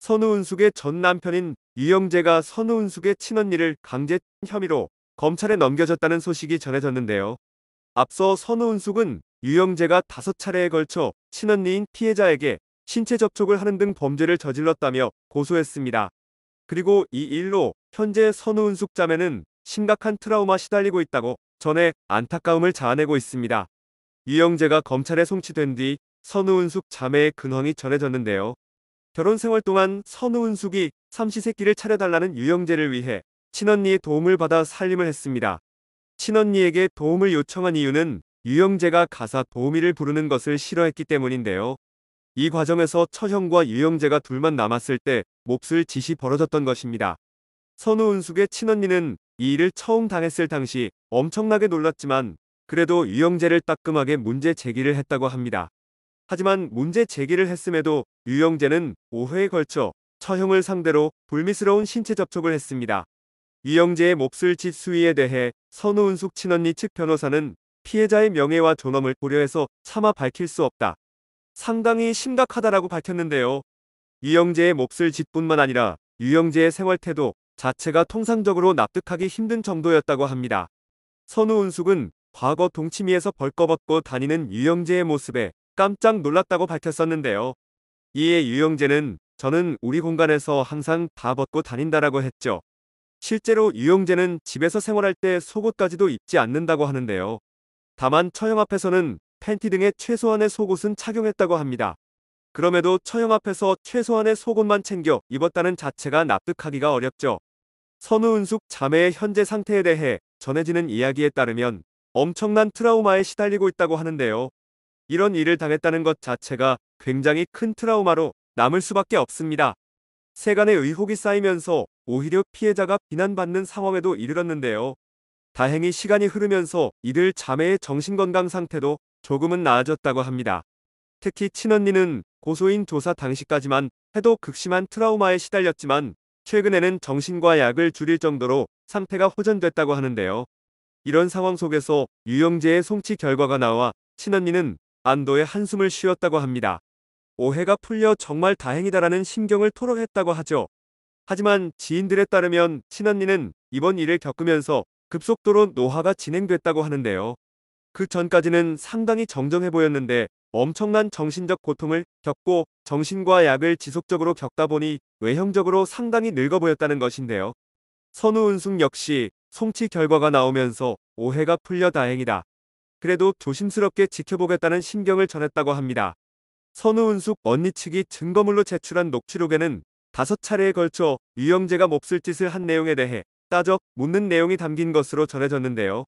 선우은숙의 전 남편인 유영재가 선우은숙의 친언니를 강제 혐의로 검찰에 넘겨졌다는 소식이 전해졌는데요. 앞서 선우은숙은 유영재가 다섯 차례에 걸쳐 친언니인 피해자에게 신체 접촉을 하는 등 범죄를 저질렀다며 고소했습니다. 그리고 이 일로 현재 선우은숙 자매는 심각한 트라우마 시달리고 있다고 전해 안타까움을 자아내고 있습니다. 유영재가 검찰에 송치된 뒤 선우은숙 자매의 근황이 전해졌는데요. 결혼 생활 동안 선우은숙이 삼시세끼를 차려달라는 유영재를 위해 친언니의 도움을 받아 살림을 했습니다. 친언니에게 도움을 요청한 이유는 유영재가 가사 도우미를 부르는 것을 싫어했기 때문인데요. 이 과정에서 처형과 유영재가 둘만 남았을 때 몹쓸 짓이 벌어졌던 것입니다. 선우은숙의 친언니는 이 일을 처음 당했을 당시 엄청나게 놀랐지만 그래도 유영재를 따끔하게 문제 제기를 했다고 합니다. 하지만 문제 제기를 했음에도 유영재는 5회에 걸쳐 처형을 상대로 불미스러운 신체 접촉을 했습니다. 유영재의 몹쓸 짓수위에 대해 선우은숙 친언니 측 변호사는 피해자의 명예와 존엄을 고려해서 차마 밝힐 수 없다. 상당히 심각하다라고 밝혔는데요. 유영재의 몹쓸 짓뿐만 아니라 유영재의 생활 태도 자체가 통상적으로 납득하기 힘든 정도였다고 합니다. 선우은숙은 과거 동치미에서 벌거벗고 다니는 유영재의 모습에 깜짝 놀랐다고 밝혔었는데요. 이에 유영재는 저는 우리 공간에서 항상 다 벗고 다닌다라고 했죠. 실제로 유영재는 집에서 생활할 때 속옷까지도 입지 않는다고 하는데요. 다만 처형 앞에서는 팬티 등의 최소한의 속옷은 착용했다고 합니다. 그럼에도 처형 앞에서 최소한의 속옷만 챙겨 입었다는 자체가 납득하기가 어렵죠. 선우은숙 자매의 현재 상태에 대해 전해지는 이야기에 따르면 엄청난 트라우마에 시달리고 있다고 하는데요. 이런 일을 당했다는 것 자체가 굉장히 큰 트라우마로 남을 수밖에 없습니다. 세간의 의혹이 쌓이면서 오히려 피해자가 비난받는 상황에도 이르렀는데요. 다행히 시간이 흐르면서 이들 자매의 정신건강 상태도 조금은 나아졌다고 합니다. 특히 친언니는 고소인 조사 당시까지만 해도 극심한 트라우마에 시달렸지만 최근에는 정신과 약을 줄일 정도로 상태가 호전됐다고 하는데요. 이런 상황 속에서 유영재의 송치 결과가 나와 친언니는 안도의 한숨을 쉬었다고 합니다. 오해가 풀려 정말 다행이다라는 심경을 토로했다고 하죠. 하지만 지인들에 따르면 친언니는 이번 일을 겪으면서 급속도로 노화가 진행됐다고 하는데요. 그 전까지는 상당히 정정해 보였는데 엄청난 정신적 고통을 겪고 정신과 약을 지속적으로 겪다 보니 외형적으로 상당히 늙어 보였다는 것인데요. 선우 은숙 역시 송치 결과가 나오면서 오해가 풀려 다행이다. 그래도 조심스럽게 지켜보겠다는 신경을 전했다고 합니다. 선우은숙 언니 측이 증거물로 제출한 녹취록에는 다섯 차례에 걸쳐 유영재가 몹쓸 짓을 한 내용에 대해 따져 묻는 내용이 담긴 것으로 전해졌는데요.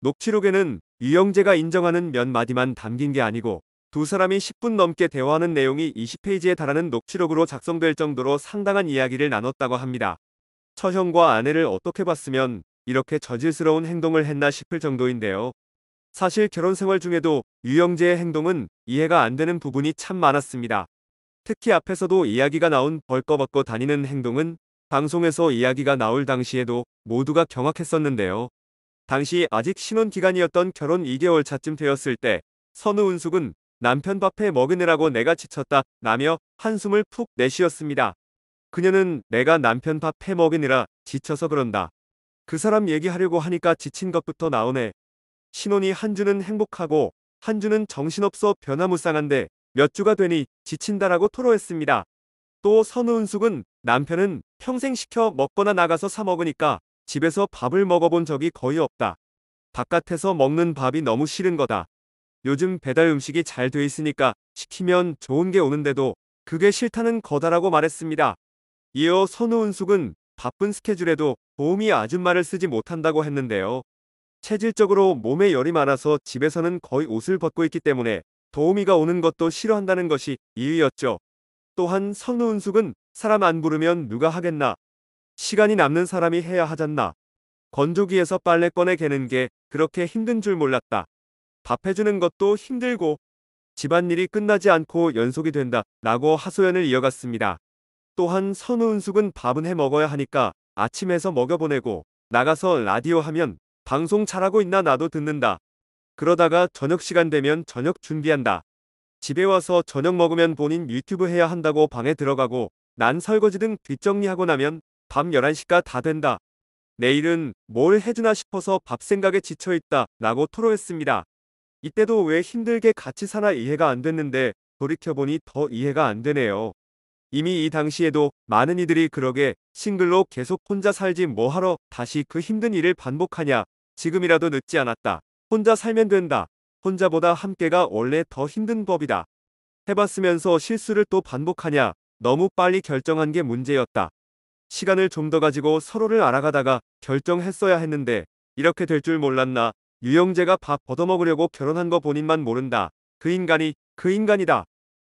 녹취록에는 유영재가 인정하는 몇 마디만 담긴 게 아니고 두 사람이 10분 넘게 대화하는 내용이 20페이지에 달하는 녹취록으로 작성될 정도로 상당한 이야기를 나눴다고 합니다. 처형과 아내를 어떻게 봤으면 이렇게 저질스러운 행동을 했나 싶을 정도인데요. 사실 결혼 생활 중에도 유영재의 행동은 이해가 안 되는 부분이 참 많았습니다. 특히 앞에서도 이야기가 나온 벌거벗고 다니는 행동은 방송에서 이야기가 나올 당시에도 모두가 경악했었는데요. 당시 아직 신혼기간이었던 결혼 2개월 차쯤 되었을 때 선우 은숙은 남편 밥해 먹이느라고 내가 지쳤다 라며 한숨을 푹 내쉬었습니다. 그녀는 내가 남편 밥해 먹이느라 지쳐서 그런다. 그 사람 얘기하려고 하니까 지친 것부터 나오네 신혼이 한 주는 행복하고 한 주는 정신없어 변화무쌍한데 몇 주가 되니 지친다라고 토로했습니다. 또 선우은숙은 남편은 평생 시켜 먹거나 나가서 사 먹으니까 집에서 밥을 먹어본 적이 거의 없다. 바깥에서 먹는 밥이 너무 싫은 거다. 요즘 배달 음식이 잘 돼 있으니까 시키면 좋은 게 오는데도 그게 싫다는 거다라고 말했습니다. 이어 선우은숙은 바쁜 스케줄에도 도우미 아줌마를 쓰지 못한다고 했는데요. 체질적으로 몸에 열이 많아서 집에서는 거의 옷을 벗고 있기 때문에 도우미가 오는 것도 싫어한다는 것이 이유였죠. 또한 선우은숙은 사람 안 부르면 누가 하겠나. 시간이 남는 사람이 해야 하잖나. 건조기에서 빨래 꺼내 개는 게 그렇게 힘든 줄 몰랐다. 밥 해주는 것도 힘들고 집안일이 끝나지 않고 연속이 된다 라고 하소연을 이어갔습니다. 또한 선우은숙은 밥은 해 먹어야 하니까 아침에서 먹여보내고 나가서 라디오 하면 방송 잘하고 있나 나도 듣는다. 그러다가 저녁 시간 되면 저녁 준비한다. 집에 와서 저녁 먹으면 본인 유튜브 해야 한다고 방에 들어가고 난 설거지 등 뒷정리하고 나면 밤 11시가 다 된다. 내일은 뭘 해주나 싶어서 밥 생각에 지쳐있다 라고 토로했습니다. 이때도 왜 힘들게 같이 살아 이해가 안 됐는데 돌이켜보니 더 이해가 안 되네요. 이미 이 당시에도 많은 이들이 그러게 싱글로 계속 혼자 살지 뭐하러 다시 그 힘든 일을 반복하냐 지금이라도 늦지 않았다. 혼자 살면 된다. 혼자보다 함께가 원래 더 힘든 법이다. 해봤으면서 실수를 또 반복하냐. 너무 빨리 결정한 게 문제였다. 시간을 좀 더 가지고 서로를 알아가다가 결정했어야 했는데 이렇게 될 줄 몰랐나. 유영재가 밥 얻어먹으려고 결혼한 거 본인만 모른다. 그 인간이 그 인간이다.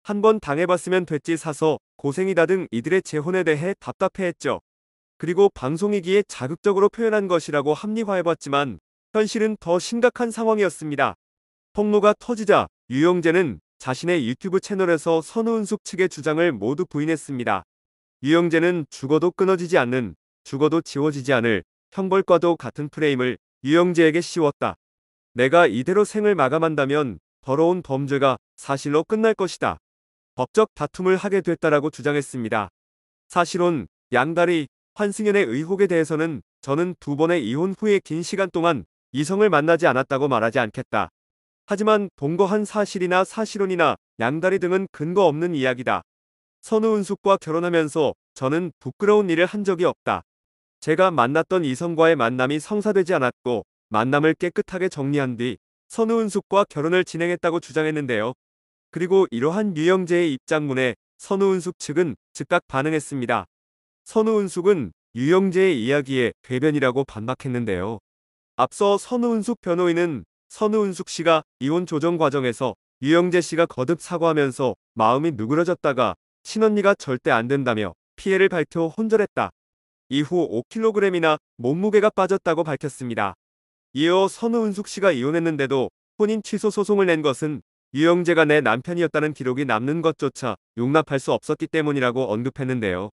한 번 당해봤으면 됐지 사서 고생이다 등 이들의 재혼에 대해 답답해했죠. 그리고 방송이기에 자극적으로 표현한 것이라고 합리화해봤지만 현실은 더 심각한 상황이었습니다. 폭로가 터지자 유영재는 자신의 유튜브 채널에서 선우은숙 측의 주장을 모두 부인했습니다. 유영재는 죽어도 끊어지지 않는, 죽어도 지워지지 않을 형벌과도 같은 프레임을 유영재에게 씌웠다. 내가 이대로 생을 마감한다면 더러운 범죄가 사실로 끝날 것이다. 법적 다툼을 하게 됐다라고 주장했습니다. 사실은 양다리 환승연의 의혹에 대해서는 저는 두 번의 이혼 후에 긴 시간 동안 이성을 만나지 않았다고 말하지 않겠다. 하지만 동거한 사실이나 사실혼이나 양다리 등은 근거 없는 이야기다. 선우은숙과 결혼하면서 저는 부끄러운 일을 한 적이 없다. 제가 만났던 이성과의 만남이 성사되지 않았고 만남을 깨끗하게 정리한 뒤 선우은숙과 결혼을 진행했다고 주장했는데요. 그리고 이러한 유영재의 입장문에 선우은숙 측은 즉각 반응했습니다. 선우은숙은 유영재의 이야기에 궤변이라고 반박했는데요. 앞서 선우은숙 변호인은 선우은숙 씨가 이혼 조정 과정에서 유영재 씨가 거듭 사과하면서 마음이 누그러졌다가 친언니가 절대 안 된다며 피해를 밝혀 혼절했다. 이후 5kg이나 몸무게가 빠졌다고 밝혔습니다. 이어 선우은숙 씨가 이혼했는데도 혼인 취소 소송을 낸 것은 유영재가 내 남편이었다는 기록이 남는 것조차 용납할 수 없었기 때문이라고 언급했는데요.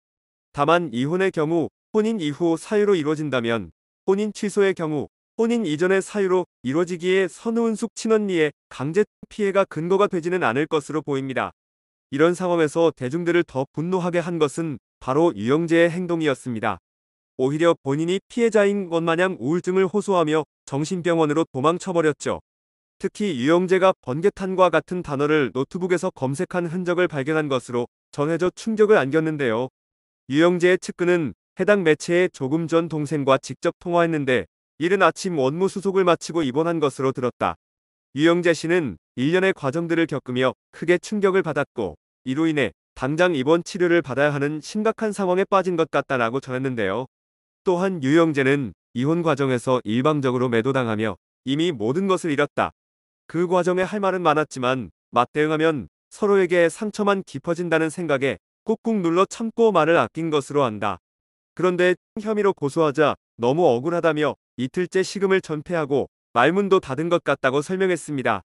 다만 이혼의 경우 혼인 이후 사유로 이루어진다면 혼인 취소의 경우 혼인 이전의 사유로 이루어지기에 선우은숙 친언니의 강제 피해가 근거가 되지는 않을 것으로 보입니다. 이런 상황에서 대중들을 더 분노하게 한 것은 바로 유영재의 행동이었습니다. 오히려 본인이 피해자인 것 마냥 우울증을 호소하며 정신병원으로 도망쳐버렸죠. 특히 유영재가 번개탄과 같은 단어를 노트북에서 검색한 흔적을 발견한 것으로 전해져 충격을 안겼는데요. 유영재의 측근은 해당 매체에 조금 전 동생과 직접 통화했는데 이른 아침 원무 수속을 마치고 입원한 것으로 들었다. 유영재 씨는 일련의 과정들을 겪으며 크게 충격을 받았고 이로 인해 당장 입원 치료를 받아야 하는 심각한 상황에 빠진 것 같다라고 전했는데요. 또한 유영재는 이혼 과정에서 일방적으로 매도당하며 이미 모든 것을 잃었다. 그 과정에 할 말은 많았지만 맞대응하면 서로에게 상처만 깊어진다는 생각에 꾹꾹 눌러 참고 말을 아낀 것으로 한다 그런데 혐의로 고소하자 너무 억울하다며 이틀째 시금을 전폐하고 말문도 닫은 것 같다고 설명했습니다.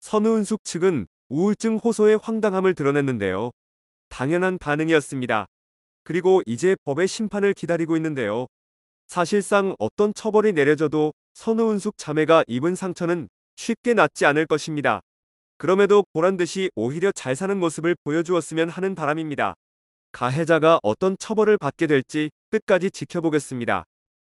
선우은숙 측은 우울증 호소의 황당함을 드러냈는데요. 당연한 반응이었습니다. 그리고 이제 법의 심판을 기다리고 있는데요. 사실상 어떤 처벌이 내려져도 선우은숙 자매가 입은 상처는 쉽게 낫지 않을 것입니다. 그럼에도 보란듯이 오히려 잘 사는 모습을 보여주었으면 하는 바람입니다. 가해자가 어떤 처벌을 받게 될지 끝까지 지켜보겠습니다.